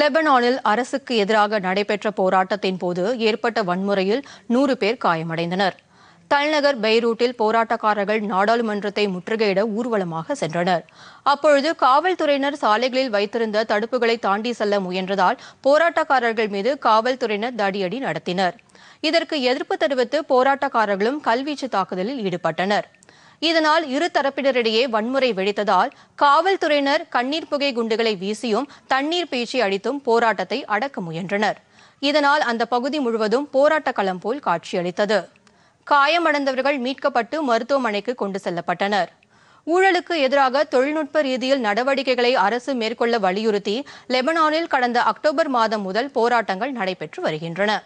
லெபனானில் அரசுக்கு எதிராக நடைபெற்ற போராட்டத்தின் போது ஏற்பட்ட வன்முறையில் நூறு பேர் காயமடைந்தனர் தலைநகர் பெய்ரூட்டில் போராட்டக்காரர்கள் நாடாளுமன்றத்தை முற்றுகையிட ஊர்வலமாக சென்றனர் அப்பொழுது காவல்துறையினர் சாலைகளில் வைத்திருந்த தடுப்புகளை தாண்டி செல்ல முயன்றதால் போராட்டக்காரர்கள் மீது காவல்துறையினர் தடியடி நடத்தினர் இதற்கு எதிர்ப்பு தெரிவித்து போராட்டக்காரர்களும் கல்வீச்சு தாக்குதலில் ஈடுபட்டனர் இதனால் இரு தரப்பினரிடையே வன்முறை வெடித்ததால் காவல்துறையினர் கண்ணீர் புகை குண்டுகளை வீசியும் தண்ணீர் பீச்சி அடித்தும் போராட்டத்தை அடக்க முயன்றனர் இதனால் அந்த பகுதி முழுவதும் போராட்ட களம் போல் காட்சியளித்தது காயமடைந்தவர்கள் மீட்கப்பட்டு மருத்துவமனைக்கு கொண்டு செல்லப்பட்டனர் ஊழலுக்கு எதிராக தொழில்நுட்ப ரீதியில் நடவடிக்கைகளை அரசு மேற்கொள்ள வலியுறுத்தி லெபனானில் கடந்த அக்டோபர் மாதம் முதல் போராட்டங்கள் நடைபெற்று வருகின்றன